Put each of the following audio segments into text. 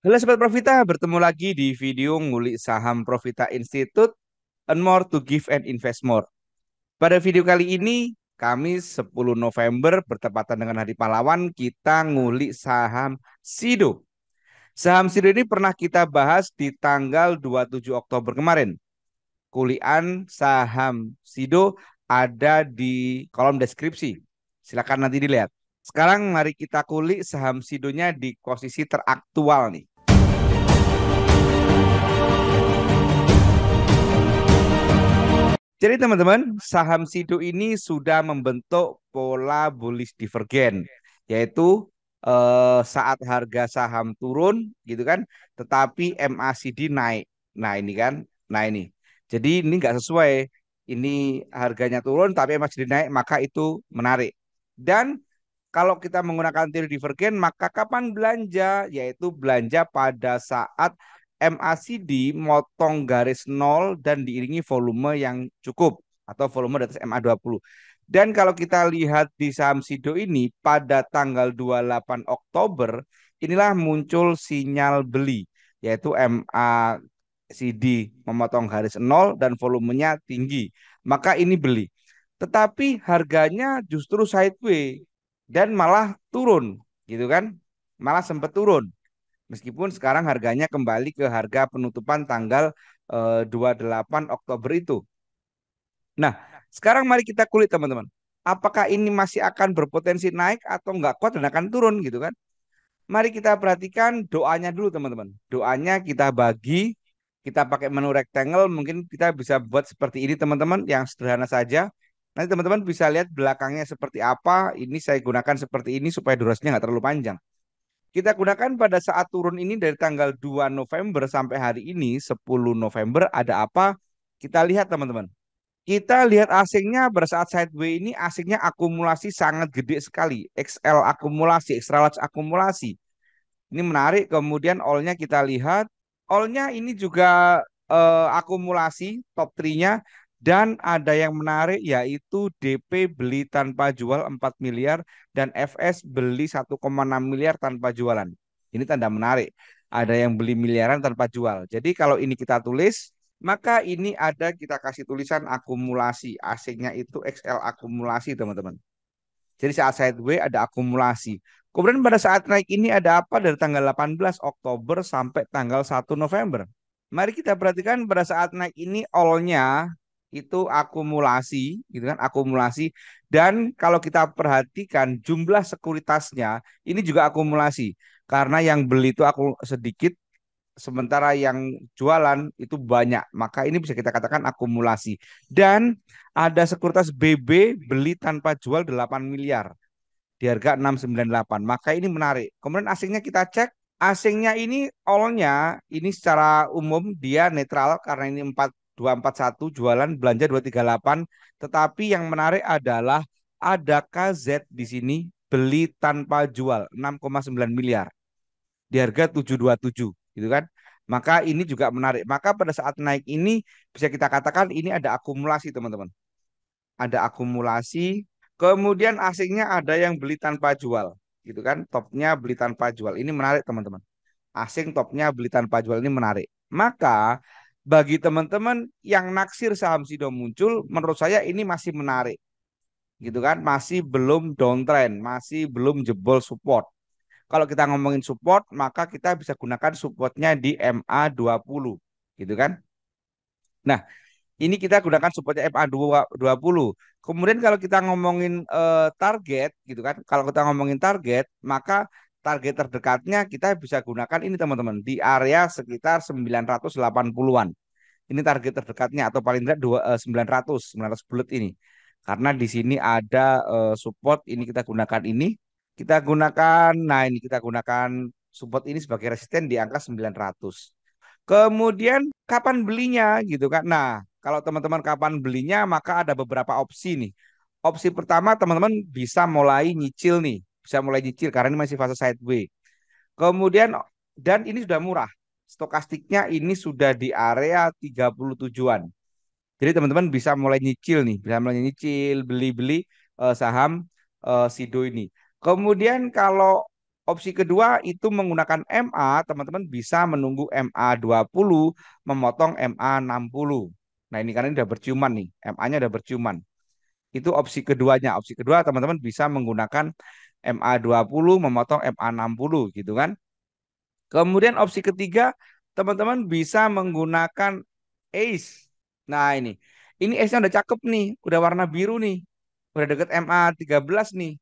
Halo Sobat Profita, bertemu lagi di video ngulik saham Profita Institute and more to give and invest more. Pada video kali ini, Kamis 10 November bertepatan dengan Hari Pahlawan, kita ngulik saham Sido. Saham Sido ini pernah kita bahas di tanggal 27 Oktober kemarin. Kulian saham Sido ada di kolom deskripsi. Silakan nanti dilihat. Sekarang mari kita kulik saham Sidonya di posisi teraktual nih. Jadi teman-teman, saham Sido ini sudah membentuk pola bullish divergen, yaitu eh, saat harga saham turun, gitu kan, tetapi MACD naik. Nah ini kan, nah ini. Jadi ini nggak sesuai. Ini harganya turun, tapi MACD naik, maka itu menarik. Dan kalau kita menggunakan teori divergen, maka kapan belanja? Yaitu belanja pada saat MACD motong garis nol dan diiringi volume yang cukup atau volume di atas MA20. Dan kalau kita lihat di saham Sido ini pada tanggal 28 Oktober inilah muncul sinyal beli yaitu MACD memotong garis nol dan volumenya tinggi. Maka ini beli. Tetapi harganya justru sideways dan malah turun gitu kan. Malah sempat turun. Meskipun sekarang harganya kembali ke harga penutupan tanggal eh, 28 Oktober itu. Nah, sekarang mari kita kulit teman-teman. Apakah ini masih akan berpotensi naik atau nggak kuat dan akan turun gitu kan? Mari kita perhatikan doanya dulu teman-teman. Doanya kita bagi, kita pakai menu rectangle. Mungkin kita bisa buat seperti ini teman-teman yang sederhana saja. Nanti teman-teman bisa lihat belakangnya seperti apa. Ini saya gunakan seperti ini supaya durasinya nggak terlalu panjang kita gunakan pada saat turun ini dari tanggal 2 November sampai hari ini 10 November ada apa? Kita lihat teman-teman. Kita lihat asingnya pada saat sideway ini asingnya akumulasi sangat gede sekali. XL akumulasi, extra large akumulasi. Ini menarik. Kemudian all-nya kita lihat. All-nya ini juga uh, akumulasi top 3-nya dan ada yang menarik yaitu DP beli tanpa jual 4 miliar dan FS beli 1,6 miliar tanpa jualan. Ini tanda menarik. Ada yang beli miliaran tanpa jual. Jadi kalau ini kita tulis, maka ini ada kita kasih tulisan akumulasi. asingnya itu XL akumulasi, teman-teman. Jadi saat sideways ada akumulasi. Kemudian pada saat naik ini ada apa dari tanggal 18 Oktober sampai tanggal 1 November. Mari kita perhatikan pada saat naik ini all-nya itu akumulasi, gitu kan? Akumulasi dan kalau kita perhatikan jumlah sekuritasnya ini juga akumulasi karena yang beli itu aku sedikit sementara yang jualan itu banyak maka ini bisa kita katakan akumulasi dan ada sekuritas BB beli tanpa jual 8 miliar di harga 698 maka ini menarik kemudian asingnya kita cek asingnya ini allnya ini secara umum dia netral karena ini 4 241 jualan belanja 238 tetapi yang menarik adalah ada KZ di sini beli tanpa jual 6,9 miliar di harga 727 gitu kan maka ini juga menarik maka pada saat naik ini bisa kita katakan ini ada akumulasi teman-teman ada akumulasi kemudian asingnya ada yang beli tanpa jual gitu kan topnya beli tanpa jual ini menarik teman-teman asing topnya beli tanpa jual ini menarik maka bagi teman-teman yang naksir saham Sido muncul, menurut saya ini masih menarik. Gitu kan, masih belum downtrend, masih belum jebol support. Kalau kita ngomongin support, maka kita bisa gunakan supportnya di MA20, gitu kan? Nah, ini kita gunakan supportnya MA20. Kemudian kalau kita ngomongin uh, target, gitu kan? Kalau kita ngomongin target, maka target terdekatnya kita bisa gunakan ini teman-teman di area sekitar 980-an. Ini target terdekatnya atau paling tidak 900 900 eh, bulat ini. Karena di sini ada eh, support ini kita gunakan ini, kita gunakan nah ini kita gunakan support ini sebagai resisten di angka 900. Kemudian kapan belinya gitu kan. Nah, kalau teman-teman kapan belinya maka ada beberapa opsi nih. Opsi pertama teman-teman bisa mulai nyicil nih bisa mulai nyicil karena ini masih fase sideways. Kemudian dan ini sudah murah. Stokastiknya ini sudah di area 37-an. Jadi teman-teman bisa mulai nyicil nih, bisa mulai nyicil, beli-beli uh, saham uh, Sido ini. Kemudian kalau opsi kedua itu menggunakan MA, teman-teman bisa menunggu MA 20 memotong MA 60. Nah, ini karena ini sudah berciuman nih, MA-nya sudah berciuman. Itu opsi keduanya. Opsi kedua teman-teman bisa menggunakan MA20 memotong MA60 gitu kan. Kemudian opsi ketiga, teman-teman bisa menggunakan ace. Nah ini, ini ace-nya udah cakep nih, udah warna biru nih, udah deket MA13 nih.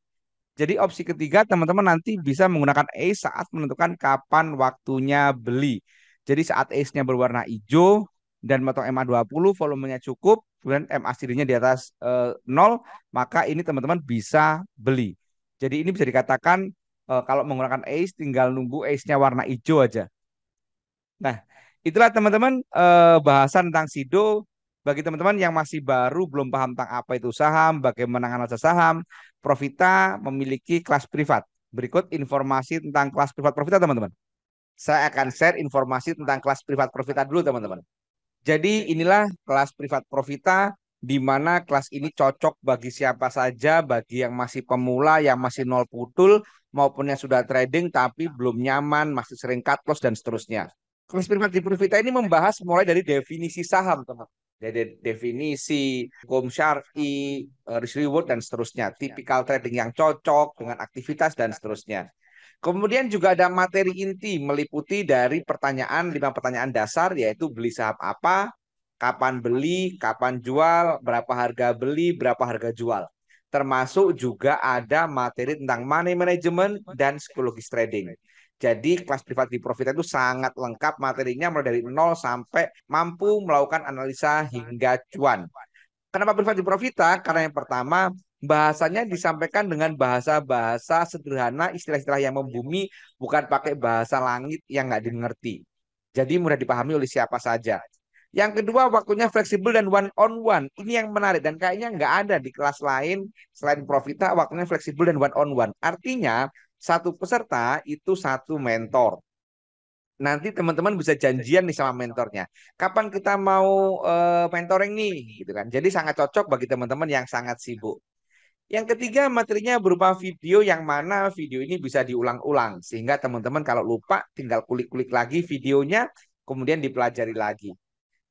Jadi opsi ketiga teman-teman nanti bisa menggunakan ace saat menentukan kapan waktunya beli. Jadi saat ace-nya berwarna hijau dan motong MA20 volumenya cukup, kemudian MA CD-nya di atas e, eh, 0, maka ini teman-teman bisa beli. Jadi ini bisa dikatakan uh, kalau menggunakan ACE tinggal nunggu ACE-nya warna hijau aja. Nah, itulah teman-teman uh, bahasan tentang Sido. Bagi teman-teman yang masih baru belum paham tentang apa itu saham, bagaimana analisa saham, Profita memiliki kelas privat. Berikut informasi tentang kelas privat Profita teman-teman. Saya akan share informasi tentang kelas privat Profita dulu teman-teman. Jadi inilah kelas privat Profita di mana kelas ini cocok bagi siapa saja, bagi yang masih pemula, yang masih nol putul, maupun yang sudah trading tapi belum nyaman, masih sering cut loss dan seterusnya. Kelas primat di Profita ini membahas mulai dari definisi saham, teman. jadi definisi, hukum syari, eh, risk reward, dan seterusnya. Tipikal trading yang cocok dengan aktivitas dan seterusnya. Kemudian juga ada materi inti meliputi dari pertanyaan, lima pertanyaan dasar yaitu beli saham apa, kapan beli, kapan jual, berapa harga beli, berapa harga jual. Termasuk juga ada materi tentang money management dan psikologis trading. Jadi kelas privat di Profit itu sangat lengkap materinya mulai dari nol sampai mampu melakukan analisa hingga cuan. Kenapa privat di Profita? Karena yang pertama bahasanya disampaikan dengan bahasa-bahasa sederhana, istilah-istilah yang membumi, bukan pakai bahasa langit yang nggak dimengerti. Jadi mudah dipahami oleh siapa saja. Yang kedua waktunya fleksibel dan one on one. Ini yang menarik dan kayaknya nggak ada di kelas lain selain Profita waktunya fleksibel dan one on one. Artinya satu peserta itu satu mentor. Nanti teman-teman bisa janjian nih sama mentornya. Kapan kita mau uh, mentoring nih, gitu kan? Jadi sangat cocok bagi teman-teman yang sangat sibuk. Yang ketiga materinya berupa video yang mana video ini bisa diulang-ulang sehingga teman-teman kalau lupa tinggal kulik-kulik lagi videonya kemudian dipelajari lagi.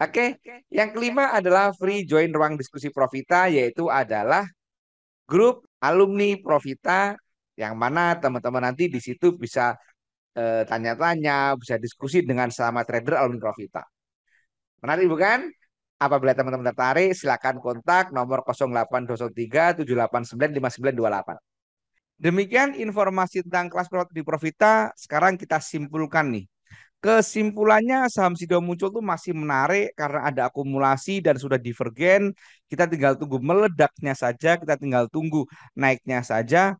Oke, okay. yang kelima adalah free join ruang diskusi Profita, yaitu adalah grup alumni Profita yang mana teman-teman nanti di situ bisa eh, tanya-tanya, eh, bisa diskusi dengan sama trader alumni Profita. Menarik bukan? Apabila teman-teman tertarik, silakan kontak nomor 0803 789 Demikian informasi tentang kelas di Profita. Sekarang kita simpulkan nih Kesimpulannya saham Sido muncul tuh masih menarik karena ada akumulasi dan sudah divergen. Kita tinggal tunggu meledaknya saja, kita tinggal tunggu naiknya saja.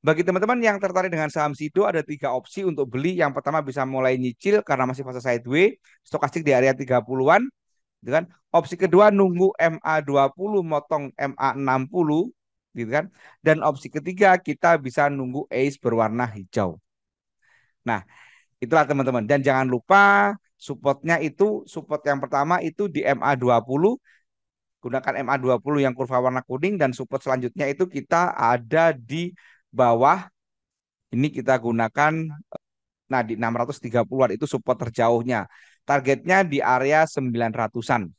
Bagi teman-teman yang tertarik dengan saham Sido ada tiga opsi untuk beli. Yang pertama bisa mulai nyicil karena masih fase sideways, stokastik di area 30-an. Gitu kan? Opsi kedua nunggu MA20 motong MA60 gitu kan. Dan opsi ketiga kita bisa nunggu ACE berwarna hijau. Nah, Itulah teman-teman. Dan jangan lupa supportnya itu support yang pertama itu di MA20 gunakan MA20 yang kurva warna kuning dan support selanjutnya itu kita ada di bawah ini kita gunakan nah di 630 itu support terjauhnya. Targetnya di area 900-an.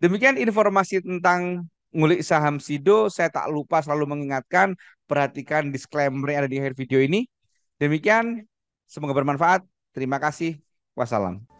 Demikian informasi tentang ngulik saham Sido. Saya tak lupa selalu mengingatkan perhatikan disclaimer yang ada di akhir video ini. Demikian Semoga bermanfaat. Terima kasih. Wassalam.